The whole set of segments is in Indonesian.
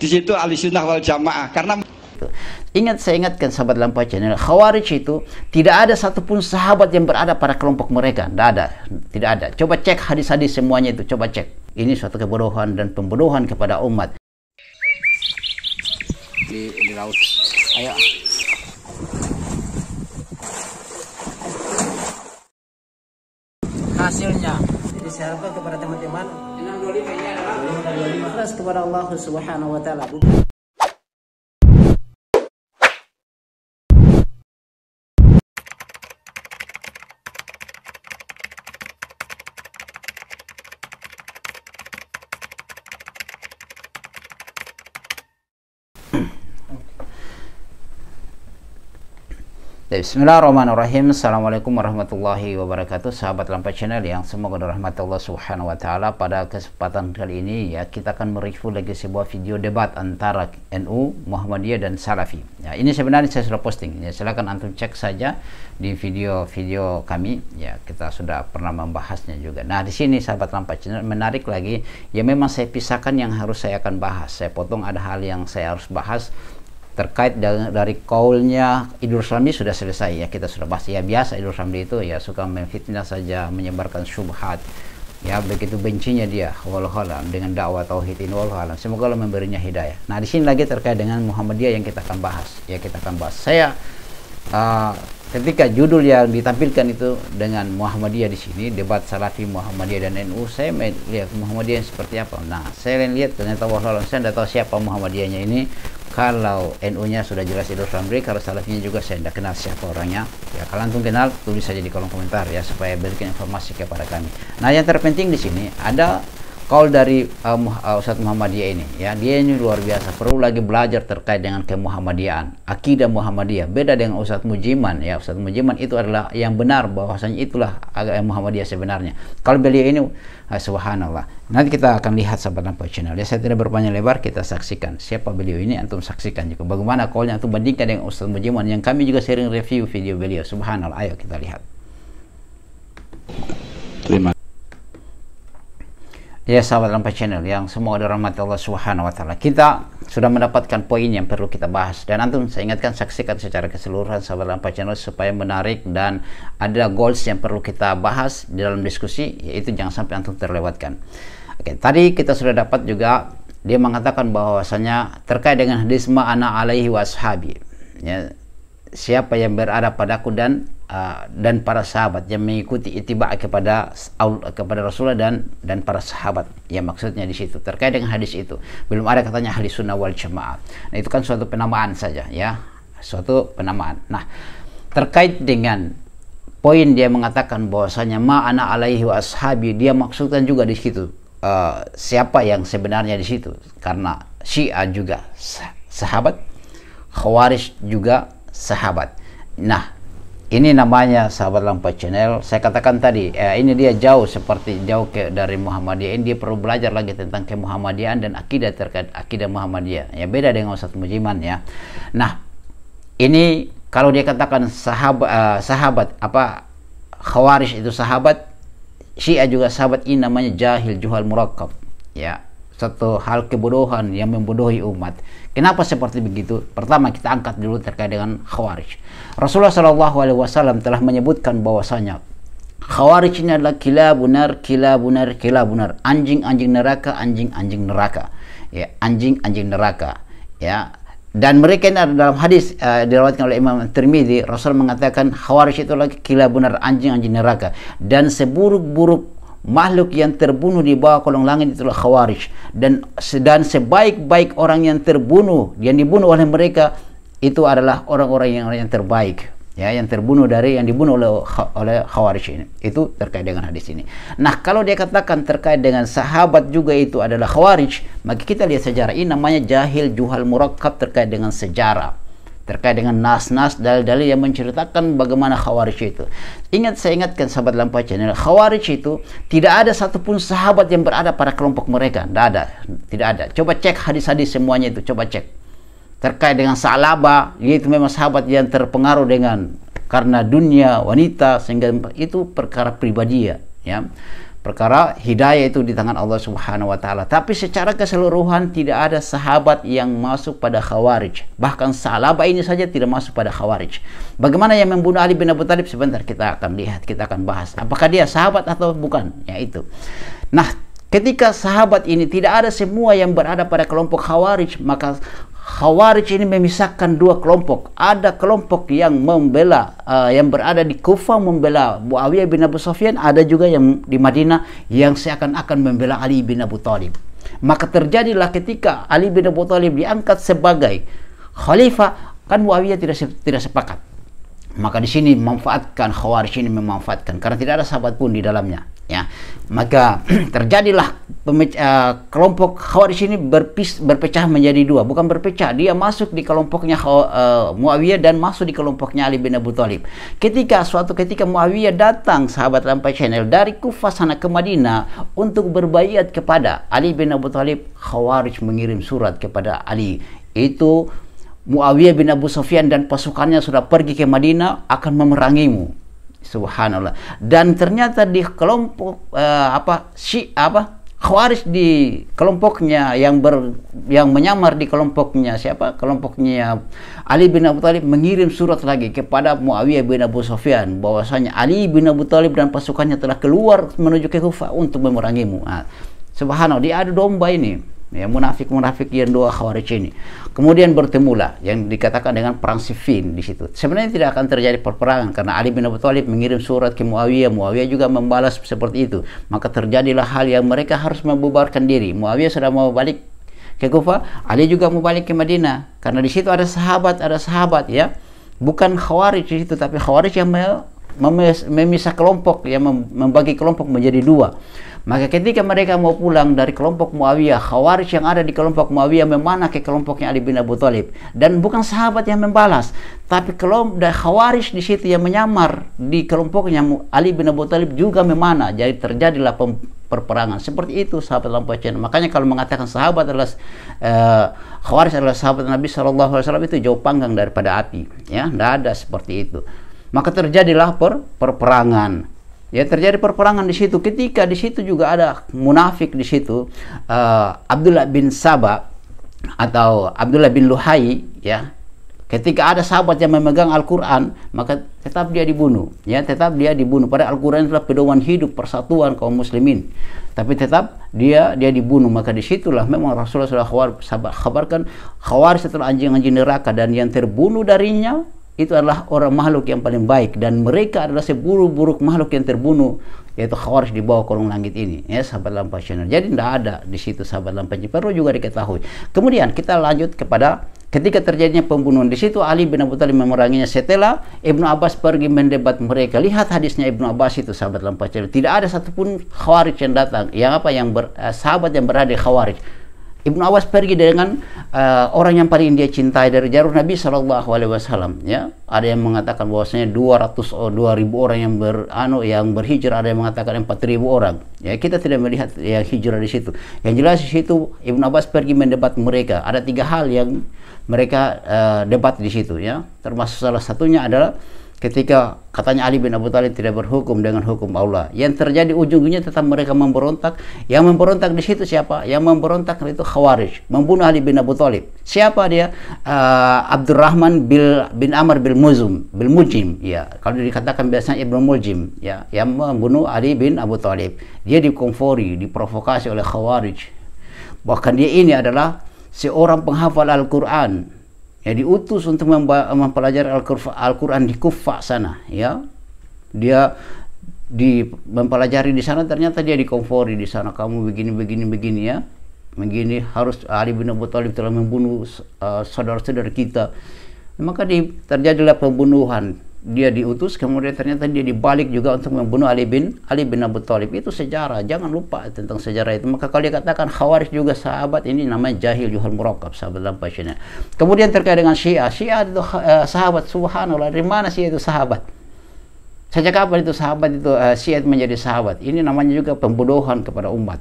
Di situ ahli sunnah wal jamaah. Karena Ingat saya ingatkan sahabat lampu channel Khawarij itu tidak ada satupun sahabat yang berada pada kelompok mereka Tidak ada, tidak ada Coba cek hadis-hadis semuanya itu, coba cek Ini suatu kebodohan dan pembodohan kepada umat Di, di laut Ayo Hasilnya disiarkan kepada teman-teman 625 iya, kepada Allah Subhanahu wa taala. Bismillahirrahmanirrahim Assalamualaikum warahmatullahi wabarakatuh Sahabat Lampa Channel yang semoga dirahmati Allah subhanahu wa ta'ala Pada kesempatan kali ini ya Kita akan mereview lagi sebuah video debat Antara NU, Muhammadiyah dan Salafi ya, Ini sebenarnya saya sudah posting ya, Silahkan Antum cek saja di video-video kami ya Kita sudah pernah membahasnya juga Nah di sini sahabat Lampa Channel menarik lagi Ya memang saya pisahkan yang harus saya akan bahas Saya potong ada hal yang saya harus bahas terkait dari, dari kaulnya Idul Ramli sudah selesai ya kita sudah bahas ya biasa Idul Ramli itu ya suka memfitnah saja menyebarkan syubhat ya begitu bencinya dia wallahualam dengan dakwah tauhid ini wallahualam semoga Allah memberinya hidayah nah di sini lagi terkait dengan Muhammadiyah yang kita akan bahas ya kita akan bahas saya uh, ketika judul yang ditampilkan itu dengan Muhammadiyah di sini debat Salafi Muhammadiyah dan NU saya melihat Muhammadiyah seperti apa nah saya lihat ternyata wallahualam saya tidak tahu siapa Muhammadiyahnya ini kalau NU-nya sudah jelas itu Ramri kalau Salafinya juga saya tidak kenal siapa orangnya ya kalau antum kenal tulis saja di kolom komentar ya supaya berikan informasi kepada kami nah yang terpenting di sini ada call dari uh, uh Ustaz Muhammadiyah ini ya dia ini luar biasa perlu lagi belajar terkait dengan kemuhammadiaan akidah Muhammadiyah beda dengan Ustaz Mujiman ya Ustaz Mujiman itu adalah yang benar bahwasanya itulah agama Muhammadiyah sebenarnya kalau beliau ini uh, subhanallah nanti kita akan lihat sahabat apa channel ya saya tidak berpanjang lebar kita saksikan siapa beliau ini antum saksikan juga bagaimana callnya antum bandingkan dengan Ustaz Mujiman yang kami juga sering review video beliau subhanallah ayo kita lihat terima kasih Ya sahabat Rampai Channel yang semua dirahmati Allah Subhanahu wa taala. Kita sudah mendapatkan poin yang perlu kita bahas dan antum saya ingatkan saksikan secara keseluruhan sahabat Rampai Channel supaya menarik dan ada goals yang perlu kita bahas di dalam diskusi yaitu jangan sampai antum terlewatkan. Oke, tadi kita sudah dapat juga dia mengatakan bahwasanya terkait dengan hadis ma'ana alaihi washabi. Ya, siapa yang berada padaku dan uh, dan para sahabat yang mengikuti itiba kepada kepada Rasulullah dan dan para sahabat yang maksudnya di situ terkait dengan hadis itu belum ada katanya hadis sunnah wal jamaah nah itu kan suatu penamaan saja ya suatu penamaan nah terkait dengan poin dia mengatakan bahwasanya ma ana alaihi wa ashabi dia maksudkan juga di situ uh, siapa yang sebenarnya di situ karena Syiah juga sahabat Khawarij juga sahabat. Nah, ini namanya sahabat lampu channel saya katakan tadi eh, ini dia jauh seperti jauh ke dari Muhammadiyah ini dia perlu belajar lagi tentang kemuhammadian dan akidah terkait akidah Muhammadiyah ya beda dengan Ustadz Mujiman ya nah ini kalau dia katakan sahabat eh, sahabat apa khawarij itu sahabat Syiah juga sahabat ini namanya jahil juhal murakab, ya satu hal kebodohan yang membodohi umat. Kenapa seperti begitu? Pertama kita angkat dulu terkait dengan khawarij. Rasulullah Shallallahu Alaihi Wasallam telah menyebutkan bahwasanya khawarij ini adalah kila bunar, kila bunar, kila bunar, anjing anjing neraka, anjing anjing neraka, ya anjing anjing neraka, ya. Dan mereka ini ada dalam hadis uh, eh, dirawatkan oleh Imam Tirmidzi, Rasul mengatakan khawarij itu lagi kila benar, anjing anjing neraka dan seburuk-buruk makhluk yang terbunuh di bawah kolong langit itulah khawarij dan dan sebaik-baik orang yang terbunuh yang dibunuh oleh mereka itu adalah orang-orang yang yang terbaik ya yang terbunuh dari yang dibunuh oleh oleh khawarij ini itu terkait dengan hadis ini nah kalau dia katakan terkait dengan sahabat juga itu adalah khawarij maka kita lihat sejarah ini namanya jahil juhal murakkab terkait dengan sejarah terkait dengan nas-nas dalil-dalil yang menceritakan bagaimana khawarij itu. Ingat saya ingatkan sahabat lampu channel, khawarij itu tidak ada satupun sahabat yang berada pada kelompok mereka, tidak ada, tidak ada. Coba cek hadis-hadis semuanya itu, coba cek terkait dengan Salaba, yaitu itu memang sahabat yang terpengaruh dengan karena dunia wanita sehingga itu perkara pribadi ya. ya perkara hidayah itu di tangan Allah Subhanahu wa taala. Tapi secara keseluruhan tidak ada sahabat yang masuk pada khawarij. Bahkan salaba ini saja tidak masuk pada khawarij. Bagaimana yang membunuh Ali bin Abu Thalib sebentar kita akan lihat, kita akan bahas. Apakah dia sahabat atau bukan? Ya itu. Nah, ketika sahabat ini tidak ada semua yang berada pada kelompok khawarij, maka Khawarij ini memisahkan dua kelompok. Ada kelompok yang membela, uh, yang berada di Kufa membela Muawiyah bin Abu Sufyan, ada juga yang di Madinah yang seakan-akan membela Ali bin Abu Thalib. Maka terjadilah ketika Ali bin Abu Thalib diangkat sebagai khalifah, kan Muawiyah tidak tidak sepakat. Maka di sini memanfaatkan Khawarij ini memanfaatkan karena tidak ada sahabat pun di dalamnya ya maka terjadilah uh, kelompok Khawarij ini berpis, berpecah menjadi dua bukan berpecah dia masuk di kelompoknya uh, Muawiyah dan masuk di kelompoknya Ali bin Abu Thalib ketika suatu ketika Muawiyah datang sahabat lampai channel dari Kufah sana ke Madinah untuk berbaiat kepada Ali bin Abu Thalib Khawarij mengirim surat kepada Ali itu Muawiyah bin Abu Sufyan dan pasukannya sudah pergi ke Madinah akan memerangimu Subhanallah. Dan ternyata di kelompok uh, apa si apa Khawarij di kelompoknya yang ber yang menyamar di kelompoknya siapa? Kelompoknya Ali bin Abu Thalib mengirim surat lagi kepada Muawiyah bin Abu Sufyan bahwasanya Ali bin Abu Thalib dan pasukannya telah keluar menuju ke Kufah untuk memerangimu. Nah, subhanallah, dia ada domba ini ya munafik-munafik yang dua khawarij ini. Kemudian bertemulah yang dikatakan dengan perang Siffin di situ. Sebenarnya tidak akan terjadi perperangan karena Ali bin Abi Thalib mengirim surat ke Muawiyah, Muawiyah juga membalas seperti itu. Maka terjadilah hal yang mereka harus membubarkan diri. Muawiyah sudah mau balik ke Kufa, Ali juga mau balik ke Madinah karena di situ ada sahabat, ada sahabat ya. Bukan khawarij di situ tapi khawarij yang memisah kelompok yang membagi kelompok menjadi dua. Maka ketika mereka mau pulang dari kelompok Muawiyah, Khawarij yang ada di kelompok Muawiyah memanah ke kelompoknya Ali bin Abu Thalib dan bukan sahabat yang membalas, tapi kelompok Khawarij di situ yang menyamar di kelompoknya Ali bin Abu Thalib juga memanah. Jadi terjadilah perperangan. Seperti itu sahabat cina Makanya kalau mengatakan sahabat adalah eh, Khawarij adalah sahabat Nabi Shallallahu alaihi wasallam itu jauh panggang daripada api, ya. Tidak ada seperti itu maka terjadilah per perperangan. Ya terjadi perperangan di situ. Ketika di situ juga ada munafik di situ, uh, Abdullah bin Sabah atau Abdullah bin Luhai, ya. Ketika ada sahabat yang memegang Al-Quran, maka tetap dia dibunuh. Ya, tetap dia dibunuh. Pada Al-Quran adalah pedoman hidup persatuan kaum muslimin. Tapi tetap dia dia dibunuh. Maka disitulah memang Rasulullah saw. khabar, khabarkan khawar setelah anjing-anjing neraka dan yang terbunuh darinya itu adalah orang makhluk yang paling baik dan mereka adalah seburuk-buruk makhluk yang terbunuh yaitu khawarij di bawah kolong langit ini ya sahabat lampa channel jadi tidak ada di situ sahabat channel perlu juga diketahui kemudian kita lanjut kepada ketika terjadinya pembunuhan di situ Ali bin Abu Thalib memeranginya setelah Ibnu Abbas pergi mendebat mereka lihat hadisnya Ibnu Abbas itu sahabat lampa channel tidak ada satupun khawarij yang datang yang apa yang ber, eh, sahabat yang berada di khawarij Ibnu Awas pergi dengan uh, orang yang paling dia cintai dari jarum Nabi Shallallahu Alaihi Wasallam. Ya, ada yang mengatakan bahwasanya dua ratus oh, dua ribu orang yang berano yang berhijrah, ada yang mengatakan empat ribu orang. Ya, kita tidak melihat yang hijrah di situ. Yang jelas di situ Ibnu Abbas pergi mendebat mereka. Ada tiga hal yang mereka uh, debat di situ. Ya, termasuk salah satunya adalah ketika katanya Ali bin Abu Thalib tidak berhukum dengan hukum Allah. Yang terjadi ujungnya tetap mereka memberontak. Yang memberontak di situ siapa? Yang memberontak itu Khawarij, membunuh Ali bin Abu Thalib. Siapa dia? Uh, Abdurrahman bil, bin Amr bin Muzum, bin Mujim. Ya, kalau dikatakan biasanya Ibnu Mujim, ya, yang membunuh Ali bin Abu Thalib. Dia dikonfori, diprovokasi oleh Khawarij. Bahkan dia ini adalah seorang penghafal Al-Qur'an ya diutus untuk mempelajari Al-Qur'an di Kufa sana ya dia di mempelajari di sana ternyata dia dikomfori di sana kamu begini begini begini ya begini harus Ali bin Abu Thalib telah membunuh saudara eh, saudara-saudara kita maka di, terjadilah pembunuhan dia diutus kemudian ternyata dia dibalik juga untuk membunuh Ali bin Ali bin Abu Thalib itu sejarah jangan lupa tentang sejarah itu maka kalau katakan khawarij juga sahabat ini namanya jahil juhal murakab sahabat dalam pasiennya kemudian terkait dengan syiah syiah itu uh, sahabat subhanallah dari mana syiah itu sahabat sejak kapan itu sahabat itu uh, syiah menjadi sahabat ini namanya juga pembodohan kepada umat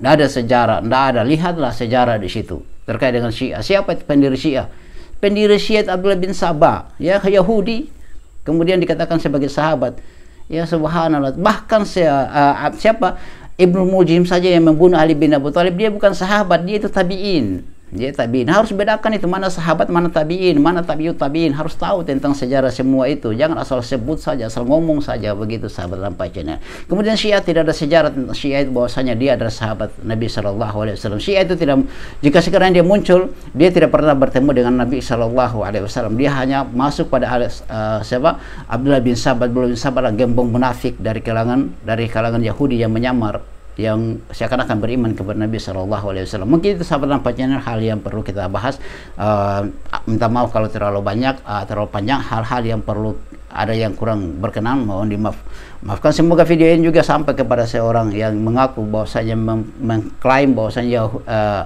tidak ada sejarah tidak ada lihatlah sejarah di situ terkait dengan syiah siapa itu pendiri syiah pendiri syiah Abdullah bin Sabah ya Yahudi Kemudian dikatakan sebagai sahabat. Ya subhanallah. Bahkan si, uh, eh, siapa Ibnu Mujim saja yang membunuh Ali bin Abu Thalib, dia bukan sahabat, dia itu tabi'in ya tabiin harus bedakan itu mana sahabat mana tabiin mana tabiut tabiin harus tahu tentang sejarah semua itu jangan asal sebut saja asal ngomong saja begitu sahabat lampainya kemudian Syiah tidak ada sejarah tentang Syiah itu bahwasanya dia adalah sahabat Nabi Shallallahu Alaihi Wasallam Syiah itu tidak jika sekarang dia muncul dia tidak pernah bertemu dengan Nabi Shallallahu Alaihi Wasallam dia hanya masuk pada uh, siapa Abdullah bin Sabat Abdullah bin Sabat gembong munafik dari kalangan dari kalangan Yahudi yang menyamar yang seakan-akan beriman kepada Nabi Shallallahu Alaihi Wasallam. Mungkin itu sahabat nampaknya hal yang perlu kita bahas. Uh, minta maaf kalau terlalu banyak, uh, terlalu panjang hal-hal yang perlu ada yang kurang berkenan mohon dimaaf. Maafkan semoga video ini juga sampai kepada seorang yang mengaku bahwasanya meng mengklaim bahwasanya uh,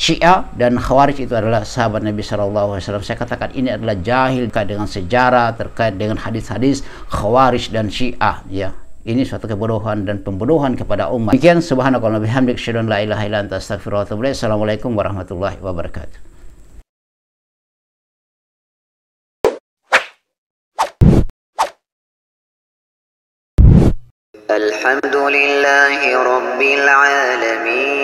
Syiah dan Khawarij itu adalah sahabat Nabi Shallallahu Alaihi Wasallam. Saya katakan ini adalah jahil terkait dengan sejarah terkait dengan hadis-hadis Khawarij dan Syiah. Ya, ini suatu kebodohan dan pembodohan kepada umat. Demikian subhanakallah bihamdik syadun la ilaha illa anta astaghfirullah wa Assalamualaikum warahmatullahi wabarakatuh. الحمد لله رب العالمين